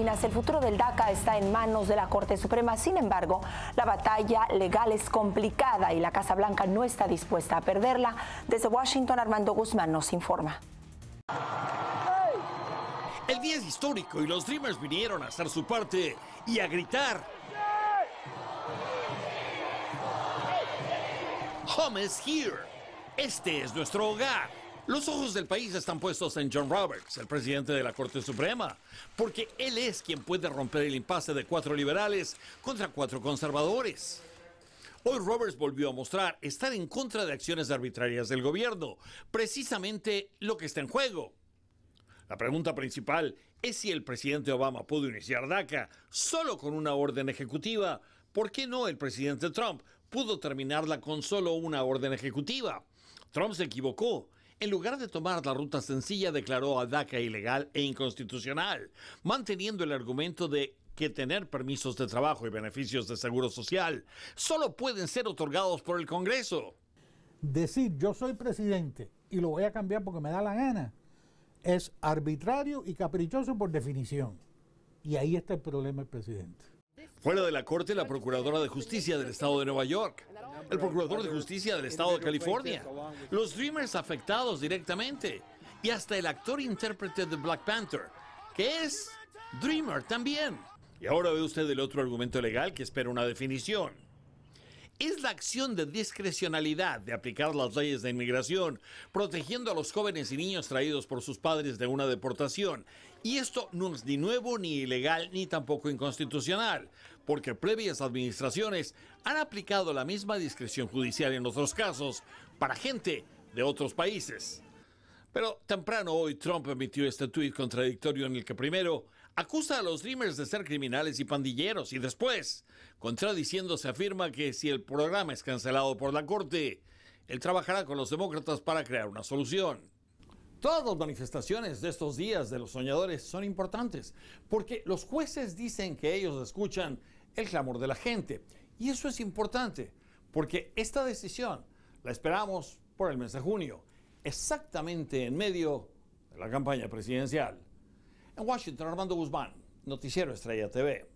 El futuro del DACA está en manos de la Corte Suprema, sin embargo, la batalla legal es complicada y la Casa Blanca no está dispuesta a perderla. Desde Washington, Armando Guzmán nos informa. El día es histórico y los Dreamers vinieron a hacer su parte y a gritar. Home is here. Este es nuestro hogar. Los ojos del país están puestos en John Roberts, el presidente de la Corte Suprema, porque él es quien puede romper el impasse de cuatro liberales contra cuatro conservadores. Hoy Roberts volvió a mostrar estar en contra de acciones arbitrarias del gobierno, precisamente lo que está en juego. La pregunta principal es si el presidente Obama pudo iniciar DACA solo con una orden ejecutiva. ¿Por qué no el presidente Trump pudo terminarla con solo una orden ejecutiva? Trump se equivocó en lugar de tomar la ruta sencilla, declaró a DACA ilegal e inconstitucional, manteniendo el argumento de que tener permisos de trabajo y beneficios de seguro social solo pueden ser otorgados por el Congreso. Decir yo soy presidente y lo voy a cambiar porque me da la gana es arbitrario y caprichoso por definición. Y ahí está el problema del presidente. Fuera de la corte, la Procuradora de Justicia del Estado de Nueva York, el Procurador de Justicia del Estado de California, los Dreamers afectados directamente y hasta el actor intérprete de Black Panther, que es Dreamer también. Y ahora ve usted el otro argumento legal que espera una definición es la acción de discrecionalidad de aplicar las leyes de inmigración, protegiendo a los jóvenes y niños traídos por sus padres de una deportación. Y esto no es ni nuevo, ni ilegal, ni tampoco inconstitucional, porque previas administraciones han aplicado la misma discreción judicial en otros casos para gente de otros países. Pero temprano hoy Trump emitió este tuit contradictorio en el que primero acusa a los Dreamers de ser criminales y pandilleros y después, contradiciéndose, afirma que si el programa es cancelado por la Corte, él trabajará con los demócratas para crear una solución. Todas las manifestaciones de estos días de los soñadores son importantes porque los jueces dicen que ellos escuchan el clamor de la gente y eso es importante porque esta decisión la esperamos por el mes de junio, exactamente en medio de la campaña presidencial. En Washington, Armando Guzmán, Noticiero Estrella TV.